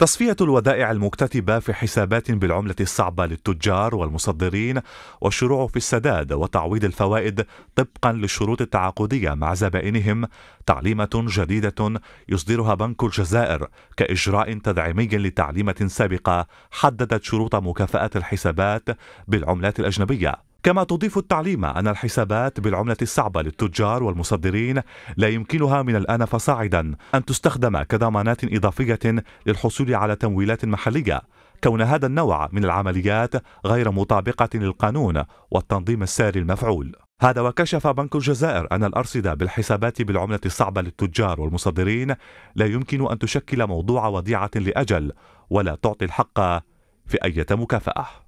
تصفية الودائع المكتتبة في حسابات بالعملة الصعبة للتجار والمصدرين والشروع في السداد وتعويض الفوائد طبقا للشروط التعاقدية مع زبائنهم تعليمة جديدة يصدرها بنك الجزائر كإجراء تدعيمي لتعليمة سابقة حددت شروط مكافأة الحسابات بالعملات الأجنبية كما تضيف التعليم أن الحسابات بالعملة الصعبة للتجار والمصدرين لا يمكنها من الآن فصاعدا أن تستخدم كضمانات إضافية للحصول على تمويلات محلية كون هذا النوع من العمليات غير مطابقة للقانون والتنظيم الساري المفعول هذا وكشف بنك الجزائر أن الأرصدة بالحسابات بالعملة الصعبة للتجار والمصدرين لا يمكن أن تشكل موضوع وديعة لأجل ولا تعطي الحق في أي مكافأة